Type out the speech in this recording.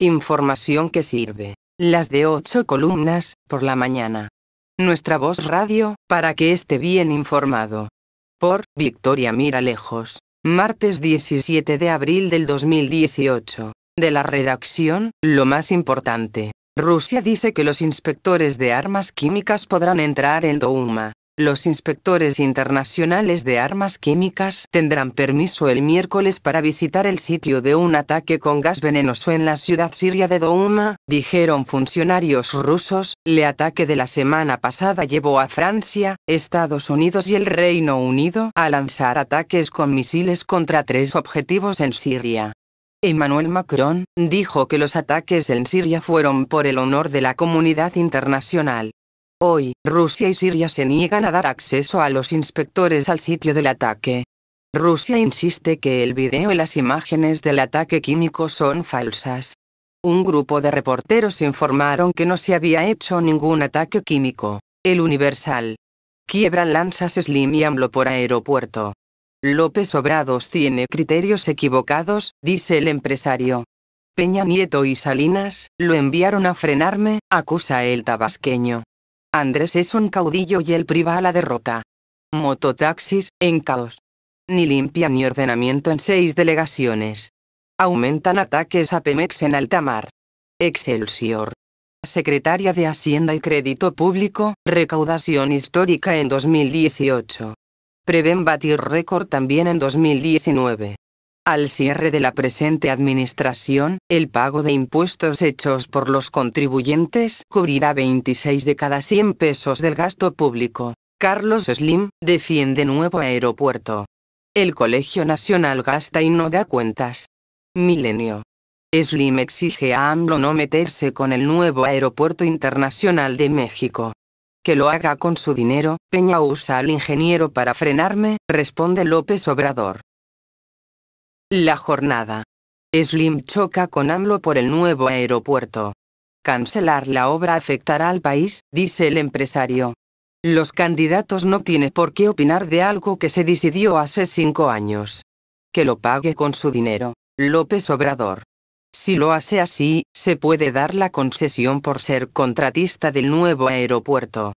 Información que sirve. Las de ocho columnas, por la mañana. Nuestra voz radio, para que esté bien informado. Por Victoria Mira Lejos. Martes 17 de abril del 2018. De la redacción, lo más importante. Rusia dice que los inspectores de armas químicas podrán entrar en Douma. Los inspectores internacionales de armas químicas tendrán permiso el miércoles para visitar el sitio de un ataque con gas venenoso en la ciudad siria de Douma, dijeron funcionarios rusos. El ataque de la semana pasada llevó a Francia, Estados Unidos y el Reino Unido a lanzar ataques con misiles contra tres objetivos en Siria. Emmanuel Macron dijo que los ataques en Siria fueron por el honor de la comunidad internacional. Hoy, Rusia y Siria se niegan a dar acceso a los inspectores al sitio del ataque. Rusia insiste que el video y las imágenes del ataque químico son falsas. Un grupo de reporteros informaron que no se había hecho ningún ataque químico. El Universal. Quiebran lanzas Slim y AMLO por aeropuerto. López Obrados tiene criterios equivocados, dice el empresario. Peña Nieto y Salinas, lo enviaron a frenarme, acusa el tabasqueño. Andrés es un caudillo y él priva a la derrota. Mototaxis, en caos. Ni limpia ni ordenamiento en seis delegaciones. Aumentan ataques a Pemex en alta mar. Excelsior. Secretaria de Hacienda y Crédito Público, recaudación histórica en 2018. Prevén batir récord también en 2019. Al cierre de la presente administración, el pago de impuestos hechos por los contribuyentes cubrirá 26 de cada 100 pesos del gasto público. Carlos Slim, defiende nuevo aeropuerto. El Colegio Nacional gasta y no da cuentas. Milenio. Slim exige a AMLO no meterse con el nuevo aeropuerto internacional de México que lo haga con su dinero, Peña usa al ingeniero para frenarme, responde López Obrador. La jornada. Slim choca con AMLO por el nuevo aeropuerto. Cancelar la obra afectará al país, dice el empresario. Los candidatos no tienen por qué opinar de algo que se decidió hace cinco años. Que lo pague con su dinero, López Obrador. Si lo hace así, se puede dar la concesión por ser contratista del nuevo aeropuerto.